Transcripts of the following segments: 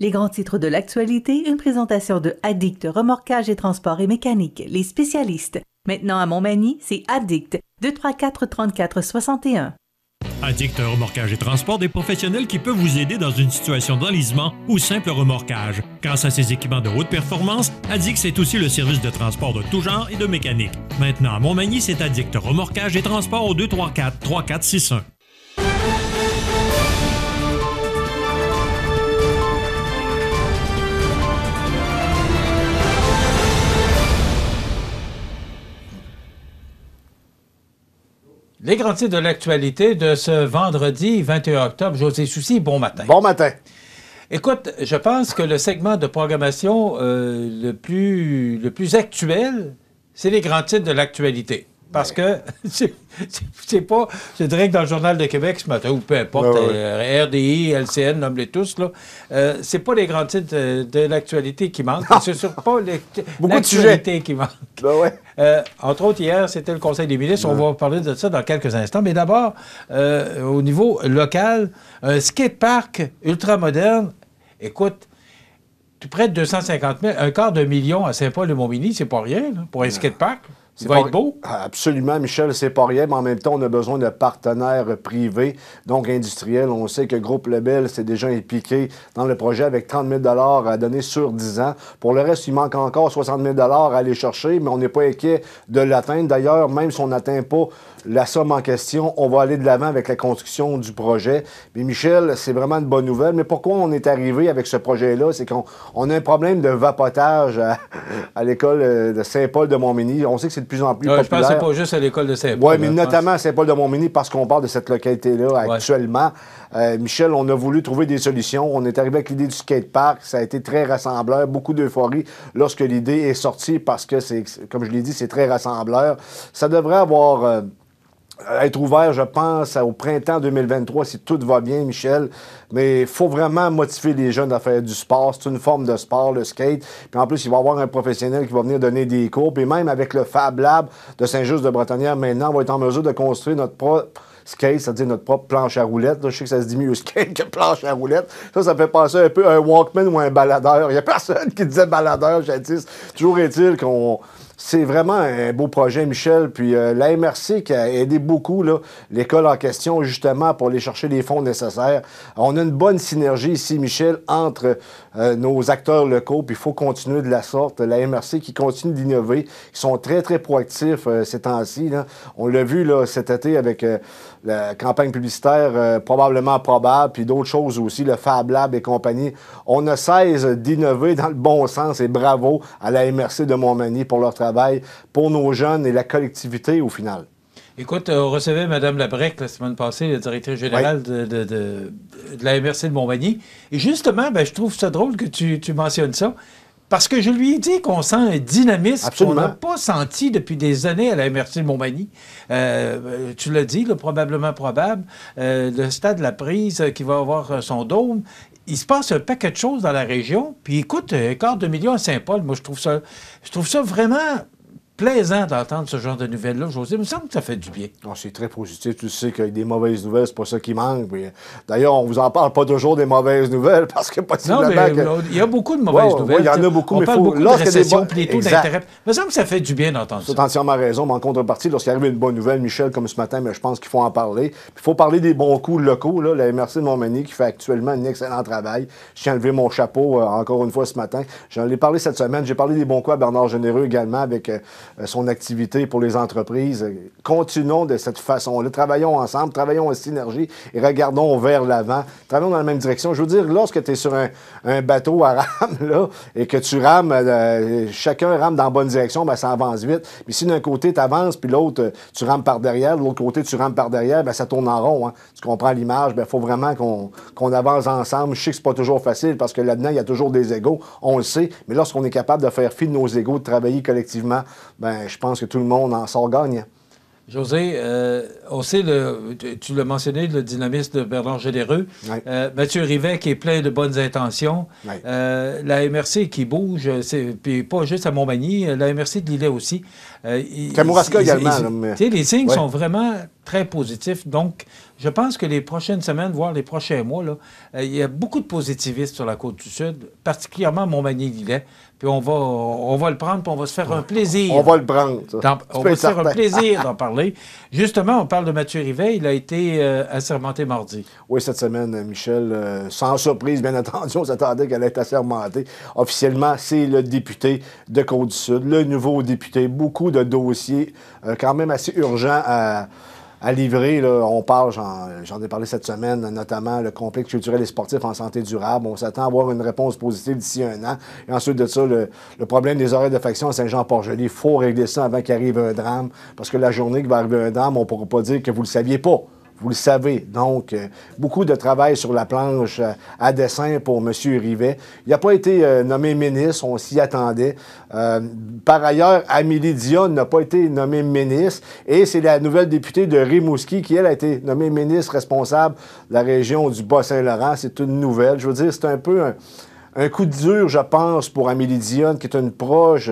Les grands titres de l'actualité, une présentation de Addict Remorquage et Transport et Mécanique, les spécialistes. Maintenant à Montmagny, c'est Addict 234 34 61. Addict Remorquage et Transport des professionnels qui peuvent vous aider dans une situation d'enlisement ou simple remorquage. Grâce à ses équipements de haute performance, Addict c'est aussi le service de transport de tout genre et de mécanique. Maintenant à Montmagny, c'est Addict Remorquage et Transport au 234 3461. Les grands titres de l'actualité de ce vendredi 21 octobre. José souci bon matin. Bon matin. Écoute, je pense que le segment de programmation euh, le, plus, le plus actuel, c'est les grands titres de l'actualité. Parce que c'est pas. Je dirais que dans le Journal de Québec ce matin, ou peu importe, euh, RDI, LCN, nommez les tous, là, euh, c'est pas les grands titres euh, de, l'actualité qui manquent. C'est surtout pas les qui manque. Ben ouais. entre autres, hier, c'était le Conseil des ministres. On va parler de ça dans quelques instants. Mais d'abord, au niveau local, un skatepark moderne. écoute, près de 250 000, un quart de million à Saint-Paul-de-Montmini, c'est pas rien là, pour un skatepark. Ça va être beau? Ah, absolument, Michel, c'est pas rien, mais en même temps, on a besoin de partenaires privés, donc industriels. On sait que Groupe Lebel s'est déjà impliqué dans le projet avec 30 000 à donner sur 10 ans. Pour le reste, il manque encore 60 000 à aller chercher, mais on n'est pas inquiet de l'atteindre. D'ailleurs, même si on n'atteint pas la somme en question. On va aller de l'avant avec la construction du projet. Mais Michel, c'est vraiment une bonne nouvelle. Mais pourquoi on est arrivé avec ce projet-là? C'est qu'on a un problème de vapotage à, l'école euh, de Saint-Paul de Montmini. On sait que c'est de plus en plus Je pense pas juste à l'école de Saint-Paul. Oui, mais notamment à Saint-Paul de Montmini parce qu'on parle de cette localité-là actuellement. Euh, Michel, on a voulu trouver des solutions. On est arrivé avec l'idée du skatepark. Ça a été très rassembleur, beaucoup d'euphorie lorsque l'idée est sortie parce que c'est, comme je l'ai dit, c'est très rassembleur. Ça devrait avoir euh, être ouvert, je pense, au printemps 2023, si tout va bien, Michel. Mais il faut vraiment motiver les jeunes à faire du sport. C'est une forme de sport, le skate. Puis en plus, il va y avoir un professionnel qui va venir donner des cours. Puis même avec le Fab Lab de Saint-Just-de-Bretonnière, maintenant, on va être en mesure de construire notre propre skate, c'est-à-dire notre propre planche à roulettes. je sais que ça se dit mieux skate que planche à roulettes. Ça, ça fait penser un peu un Walkman ou un baladeur. Il n'y a personne qui disait baladeur, j'ai Toujours est-il qu'on c'est vraiment un beau projet, Michel. Puis euh, la MRC qui a aidé beaucoup l'école en question, justement, pour aller chercher les fonds nécessaires. On a une bonne synergie ici, Michel, entre euh, nos acteurs locaux. Puis il faut continuer de la sorte. La MRC qui continue d'innover, qui sont très, très proactifs euh, ces temps-ci. On l'a vu cet été avec la campagne publicitaire probablement probable, puis d'autres choses aussi, le Fab Lab et compagnie. On a cesse d'innover dans le bon sens et bravo à la MRC de Montmagny pour leur travail travail pour nos jeunes et la collectivité au final. Écoute, euh, on recevait Mme Labrec la semaine passée, la directrice générale de, de, la MRC de Montmagny. Et justement, ben, je trouve ça drôle que tu, mentionnes ça. Parce que je lui ai dit qu'on sent un dynamisme qu'on n'a pas senti depuis des années à la MRC de Montmagny. Euh, euh, tu l'as dit, le probablement probable, le stade de La Prise qui va avoir son dôme il se passe un paquet de choses dans la région. Puis écoute, quart de million à Saint-Paul, moi, je trouve ça, je trouve ça vraiment plaisant d'entendre ce genre de nouvelles-là, José. Il me semble que ça fait du bien. Ah, c'est très positif. Tu sais qu'il des mauvaises nouvelles, c'est pas ça qui manque. Mais... D'ailleurs, on vous en parle pas toujours des mauvaises nouvelles parce que Non, mais il y a beaucoup de mauvaises nouvelles. il y en a beaucoup, mais il faut... lorsque Il me semble que ça fait du bien d'entendre ça. Tu as entièrement raison, mais en contrepartie, lorsqu'il arrive une bonne nouvelle, Michel, comme ce matin, mais je pense qu'il faut en parler. Il faut parler des bons coups locaux. Là, la MRC de Montmagny qui fait actuellement un excellent travail. Je tiens à mon chapeau euh, encore une fois ce matin. J'en ai parlé cette semaine. J'ai parlé des bons coups à Bernard Généreux également avec... Euh, euh, son activité pour les entreprises. Continuons de cette façon-là. Travaillons ensemble, travaillons en synergie et regardons vers l'avant. Travaillons dans la même direction. Je veux dire, lorsque tu es sur un, bateau à rame là, et que tu rames, euh, chacun rame dans la bonne direction, ben, ça avance vite. Mais si d'un côté, tu avances, puis l'autre, euh, tu rames par derrière, de l'autre côté, tu rames par derrière, ben, ça tourne en rond. Hein. Tu comprends l'image, il ben, faut vraiment qu'on avance ensemble. Je sais que ce pas toujours facile parce que là-dedans, il y a toujours des égaux, on le sait. Mais lorsqu'on est capable de faire fi de nos égaux, de travailler collectivement, ben, je pense que tout le monde en sort gagnant. José, euh, on sait, tu l'as mentionné, le dynamisme de Bernard Généreux. Euh, Mathieu Rivet qui est plein de bonnes intentions. Euh, la MRC qui bouge, puis pas juste à Montmagny, la MRC de Lillet aussi. Kamouraska également. Les signes sont vraiment très positif. Donc, je pense que les prochaines semaines, voire les prochains mois, là, euh, il y a beaucoup de positivistes sur la côte du Sud, particulièrement montmagny lillet Puis on va, on va le prendre, puis on va se faire un plaisir. On va le prendre. On va se faire un plaisir d'en parler. Justement, on parle de Mathieu Rivet. Il a été euh, assermenté mardi. Oui, cette semaine, euh, Michel, sans surprise, bien entendu, on s'attendait qu'elle est assermentée. Officiellement, c'est le député de Côte-du-Sud, le nouveau député. Beaucoup de dossiers quand même assez urgents à à livrer. Là, on parle, j'en ai parlé cette semaine, notamment le complexe culturel et sportif en santé durable. On s'attend à avoir une réponse positive d'ici un an. Et ensuite de ça, le, problème des horaires de faction à Saint-Jean-Port-Joli, il faut régler ça avant qu'arrive un drame, parce que la journée qui va arriver un drame, on ne pourra pas dire que vous ne le saviez pas vous le savez. Donc, euh, beaucoup de travail sur la planche euh, à dessin pour M. Rivet. Il n'a pas été euh, nommé ministre, on s'y attendait. par ailleurs, Amélie Dion n'a pas été nommée ministre et c'est la nouvelle députée de Rimouski qui, elle, a été nommée ministre responsable de la région du Bas-Saint-Laurent. C'est une nouvelle. Je veux dire, c'est un peu un, coup de dur, je pense, pour Amélie Dion, qui est une proche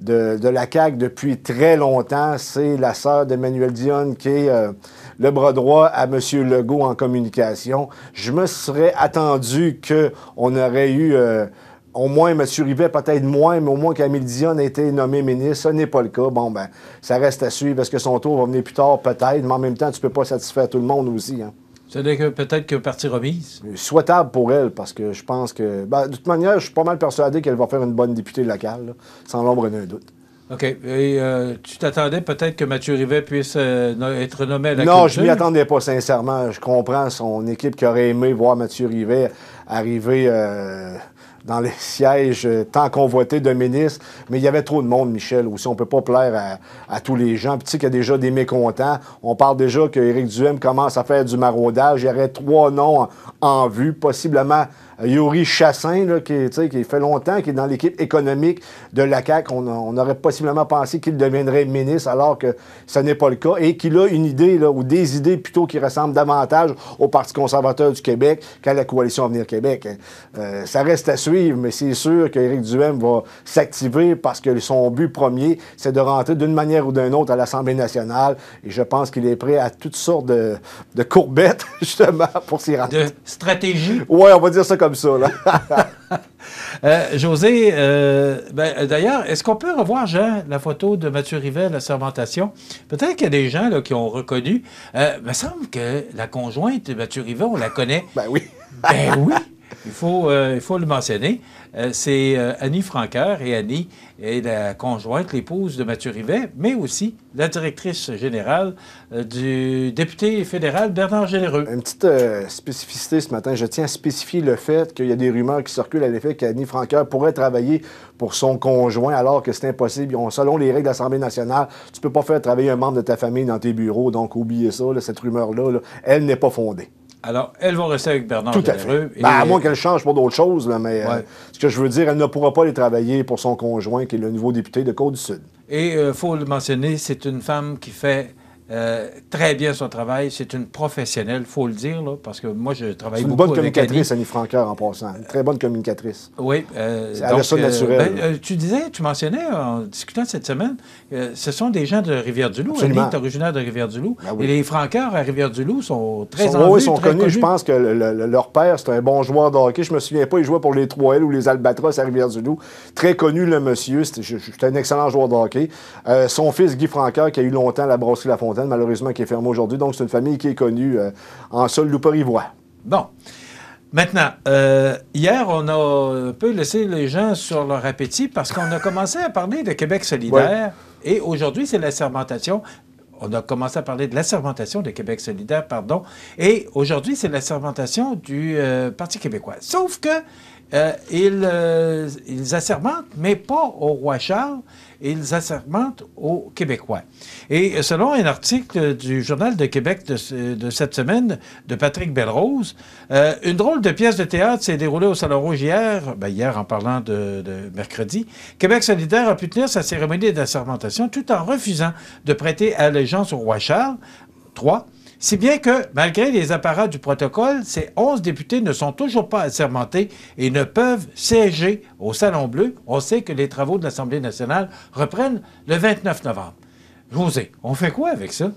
de, la CAQ depuis très longtemps. C'est la sœur d'Emmanuel Dion qui est euh, le bras droit à M. Legault en communication. Je me serais attendu qu'on aurait eu... Euh, au moins M. Rivet, peut-être moins, mais au moins Camille Dion a été nommé ministre. Ce n'est pas le cas. Bon, ben, ça reste à suivre. parce que son tour va venir plus tard? Peut-être. Mais en même temps, tu ne peux pas satisfaire tout le monde aussi. Hein? C'est-à-dire que peut-être que partie remise. Souhaitable pour elle, parce que je pense que. Ben, de toute manière, je suis pas mal persuadé qu'elle va faire une bonne députée locale, sans l'ombre d'un doute. OK. Et euh, tu t'attendais peut-être que Mathieu Rivet puisse euh, être nommé à la Non, je m'y attendais pas, sincèrement. Je comprends son équipe qui aurait aimé voir Mathieu Rivet arriver. Euh, dans les sièges euh, tant convoités de ministres. Mais il y avait trop de monde, Michel, aussi. On ne peut pas plaire à, tous les gens. Puis tu sais qu'il y a déjà des mécontents. On parle déjà qu'Éric Duhem commence à faire du maraudage. Il y aurait trois noms en, vue, possiblement euh, Yuri Chassin, qui, qui fait longtemps, qui est dans l'équipe économique de la CAQ. On, aurait possiblement pensé qu'il deviendrait ministre, alors que ce n'est pas le cas, et qu'il a une idée, ou des idées plutôt qui ressemblent davantage au Parti conservateur du Québec qu'à la Coalition Avenir Québec. Euh, ça reste à suivre mais c'est sûr qu'Éric Duhem va s'activer parce que son but premier, c'est de rentrer d'une manière ou d'une autre à l'Assemblée nationale. Et je pense qu'il est prêt à toutes sortes de, courbettes, justement, pour s'y rendre. De stratégie? Oui, on va dire ça comme ça. Là. Euh, José, euh, ben, d'ailleurs, est-ce qu'on peut revoir, Jean, la photo de Mathieu Rivet, la sermentation? Peut-être qu'il y a des gens là, qui ont reconnu. il euh, me semble que la conjointe de Mathieu Rivet, on la connaît. ben oui. ben oui. Euh, il faut, le mentionner. Euh, c'est euh, Annie Franqueur et Annie est la conjointe, l'épouse de Mathieu Rivet, mais aussi la directrice générale du député fédéral Bernard Généreux. Une petite spécificité ce matin, je tiens à spécifier le fait qu'il y a des rumeurs qui circulent à l'effet qu'Annie Franqueur pourrait travailler pour son conjoint alors que c'est impossible. selon les règles de l'Assemblée nationale, tu ne peux pas faire travailler un membre de ta famille dans tes bureaux, donc oubliez ça, cette rumeur là, elle n'est pas fondée. Alors, elle va rester avec Bernard Tout à fait. Ben, à moins qu'elle change pour d'autres choses, mais euh, ce que je veux dire, elle ne pourra pas aller travailler pour son conjoint, qui est le nouveau député de Côte-du-Sud. Et il euh, faut le mentionner, c'est une femme qui fait euh, très bien son travail. C'est une professionnelle, il faut le dire, parce que moi, je travaille beaucoup avec C'est une bonne communicatrice, Annie. en passant. Une très bonne communicatrice. Oui. Euh, donc, euh, ben, tu disais, tu mentionnais, en discutant cette semaine, ce sont des gens de Rivière-du-Loup. Annie est originaire de Rivière-du-Loup. Ben Et les Francœurs à Rivière-du-Loup sont très sont, en oui, sont connus. Je pense que leur père, c'est un bon joueur de hockey. Je me souviens pas, il jouait pour les 3L ou les Albatros à Rivière-du-Loup. Très connu, le monsieur. C'était un excellent joueur de hockey. son fils, Guy Francaire, qui a eu longtemps la brasserie La Fontaine, malheureusement, qui est fermé aujourd'hui. Donc, c'est une famille qui est connue euh, en sol louperivois. Bon. Maintenant, euh, hier, on a un peu laissé les gens sur leur appétit parce qu'on a commencé à parler de Québec solidaire. Et aujourd'hui, c'est la sermentation on a commencé à parler de la sermentation de Québec solidaire, pardon, et aujourd'hui, c'est la sermentation du euh, Parti québécois. Sauf que euh, euh, ils, assermentent, mais pas au roi Charles, ils assermentent aux Québécois. Et selon un article du Journal de Québec de, cette semaine, de Patrick Belrose, euh, une drôle de pièce de théâtre s'est déroulée au Salon Rouge hier, ben, hier en parlant de, mercredi. Québec solidaire a pu tenir sa cérémonie d'assermentation tout en refusant de prêter allégeance au roi Charles 3. Si bien que, malgré les apparats du protocole, ces 11 députés ne sont toujours pas assermentés et ne peuvent siéger au Salon Bleu. On sait que les travaux de l'Assemblée nationale reprennent le 29 novembre. José, on fait quoi avec ça?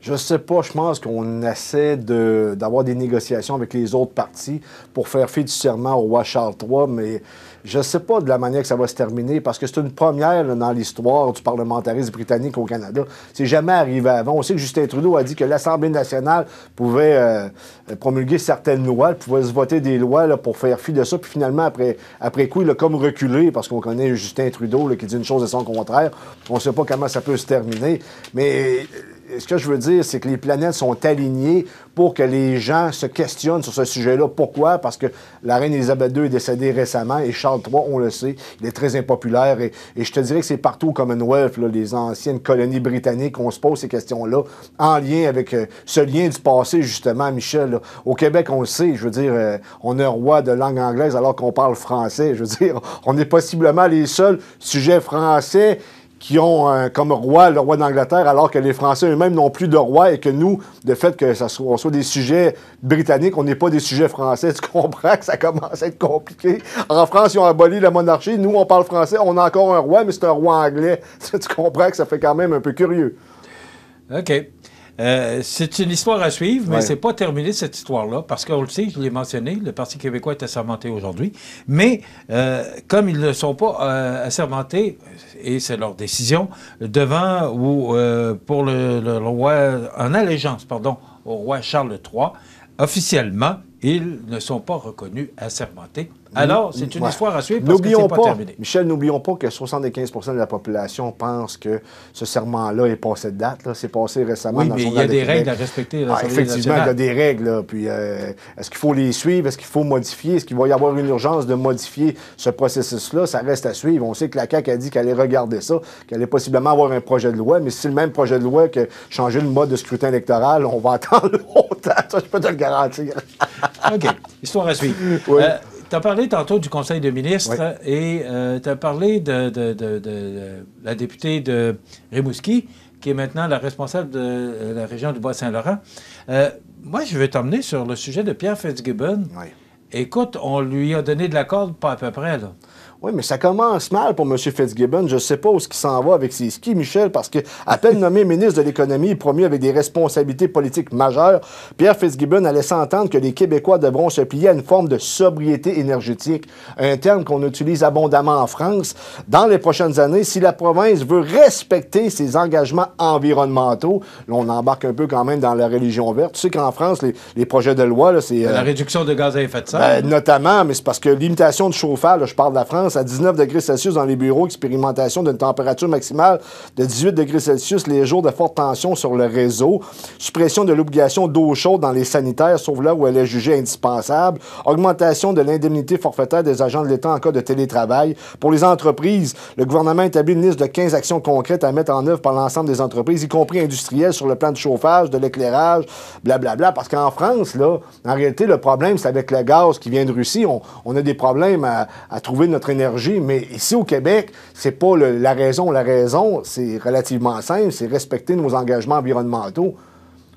Je sais pas, je pense qu'on essaie d'avoir des négociations avec les autres partis pour faire fi du serment au roi Charles III, mais je sais pas de la manière que ça va se terminer parce que c'est une première dans l'histoire du parlementarisme britannique au Canada. C'est jamais arrivé avant. On sait que Justin Trudeau a dit que l'Assemblée nationale pouvait euh, promulguer certaines lois, pouvait se voter des lois là, pour faire fi de ça, puis finalement, après, après coup, il a comme reculé parce qu'on connaît Justin Trudeau qui dit une chose et son contraire. On sait pas comment ça peut se terminer, mais ce que je veux dire, c'est que les planètes sont alignées pour que les gens se questionnent sur ce sujet-là. Pourquoi? Parce que la reine Elisabeth II est décédée récemment et Charles III, on le sait, il est très impopulaire. Et, je te dirais que c'est partout au Commonwealth, là, les anciennes colonies britanniques, on se pose ces questions-là en lien avec euh, ce lien du passé, justement, Michel. Au Québec, on le sait, je veux dire, euh, on est roi de langue anglaise alors qu'on parle français. Je veux dire, on est possiblement les seuls sujets français qui ont comme roi le roi d'Angleterre, alors que les Français eux-mêmes n'ont plus de roi et que nous, de fait que ça soit, soit des sujets britanniques, on n'est pas des sujets français. Tu comprends que ça commence à être compliqué. En France, ils ont aboli la monarchie. Nous, on parle français, on a encore un roi, mais c'est un roi anglais. tu comprends que ça fait quand même un peu curieux. OK. Euh, c'est une histoire à suivre, mais ce c'est pas terminé cette histoire-là, parce qu'on le sait, je l'ai mentionné, le Parti québécois est assermenté aujourd'hui, mais euh, comme ils ne sont pas euh, assermentés, et c'est leur décision, devant ou pour le, roi, en allégeance, pardon, au roi Charles III, officiellement, ils ne sont pas reconnus assermentés. Alors, c'est une histoire à suivre parce que pas, pas terminé. Michel, n'oublions pas que 75 de la population pense que ce serment-là est passé de date. C'est passé récemment oui, mais il y a des règles à respecter. Ah, effectivement, il y a des règles. Euh, est-ce qu'il faut les suivre? Est-ce qu'il faut modifier? Est-ce qu'il va y avoir une urgence de modifier ce processus-là? Ça reste à suivre. On sait que la CAQ a dit qu'elle allait regarder ça, qu'elle allait possiblement avoir un projet de loi. Mais si c'est le même projet de loi que changer le mode de scrutin électoral, on va attendre longtemps. je peux te le garantir. OK. Histoire à suivre. Euh, tu as parlé tantôt du Conseil de ministres et euh, tu as parlé de, la députée de Rimouski, qui est maintenant la responsable de euh, la région du Bois-Saint-Laurent. moi, je vais t'emmener sur le sujet de Pierre Fitzgibbon. Écoute, on lui a donné de la corde pas à peu près, là. Oui, mais ça commence mal pour M. Fitzgibbon. Je ne sais pas où ce qui s'en va avec ses skis, Michel, parce que à peine nommé ministre de l'Économie promis promu avec des responsabilités politiques majeures, Pierre Fitzgibbon allait laissé entendre que les Québécois devront se plier à une forme de sobriété énergétique, un terme qu'on utilise abondamment en France. Dans les prochaines années, si la province veut respecter ses engagements environnementaux, là, on embarque un peu quand même dans la religion verte. Tu sais qu'en France, les, projets de loi, c'est... la euh, réduction de gaz à effet de serre. Ben, notamment, mais c'est parce que l'imitation de chauffage, là, je parle de la France, à 19 degrés Celsius dans les bureaux, expérimentation d'une température maximale de 18 degrés Celsius les jours de forte tension sur le réseau, suppression de l'obligation d'eau chaude dans les sanitaires, sauf là où elle est jugée indispensable, augmentation de l'indemnité forfaitaire des agents de l'État en cas de télétravail. Pour les entreprises, le gouvernement établit une liste de 15 actions concrètes à mettre en œuvre par l'ensemble des entreprises, y compris industrielles, sur le plan du chauffage, de l'éclairage, blablabla. Parce qu'en France, là, en réalité, le problème, c'est avec le gaz qui vient de Russie. On, a des problèmes à, à trouver notre énergie mais ici au Québec, c'est pas la raison. La raison, c'est relativement simple, c'est respecter nos engagements environnementaux.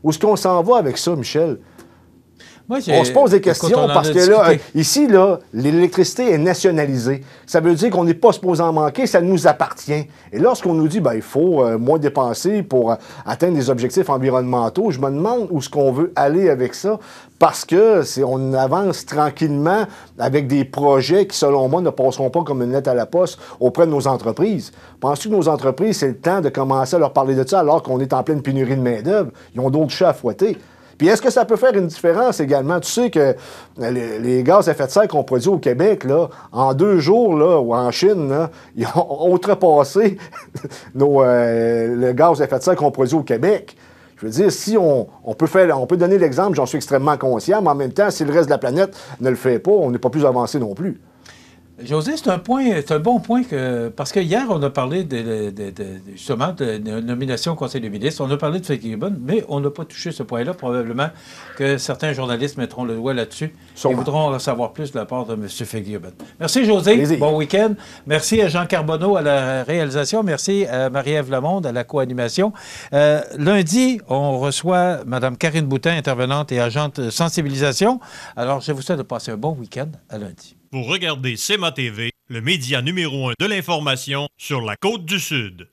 Où est-ce qu'on s'en va avec ça, Michel? on se pose des questions parce que là, euh, ici, là, l'électricité est nationalisée. Ça veut dire qu'on n'est pas supposé en manquer, ça nous appartient. Et lorsqu'on nous dit, bah il faut euh, moins dépenser pour euh, atteindre des objectifs environnementaux, je me demande où est-ce qu'on veut aller avec ça parce que si on avance tranquillement avec des projets qui, selon moi, ne passeront pas comme une lettre à la poste auprès de nos entreprises. Penses-tu que nos entreprises, c'est le temps de commencer à leur parler de ça alors qu'on est en pleine pénurie de main-d'œuvre? Ils ont d'autres chats à fouetter. Puis est-ce que ça peut faire une différence également? Tu sais que euh, les, gaz à effet de serre qu'on produit au Québec, là, en deux jours, là, ou en Chine, ils ont outrepassé nos, euh, le gaz à effet de serre qu'on produit au Québec. Je veux dire, si on, peut, on peut donner l'exemple, j'en suis extrêmement conscient, mais en même temps, si le reste de la planète ne le fait pas, on n'est pas plus avancé non plus. José, c'est un point, c'est un bon point que parce que hier on a parlé de, de, de, justement de, nomination au Conseil des ministres, on a parlé de Fitzgibbon, mais on n'a pas touché ce point-là. Probablement que certains journalistes mettront le doigt là-dessus et voudront en savoir plus de la part de M. Fitzgibbon. Merci José, bon week-end. Merci à Jean Carbonneau à la réalisation, merci à Marie-Ève Lamonde à la co-animation. Euh, lundi, on reçoit Mme Karine Boutin, intervenante et agente de sensibilisation. Alors je vous souhaite de passer un bon week-end à lundi. Vous regardez CMA TV, le média numéro un de l'information sur la côte du Sud.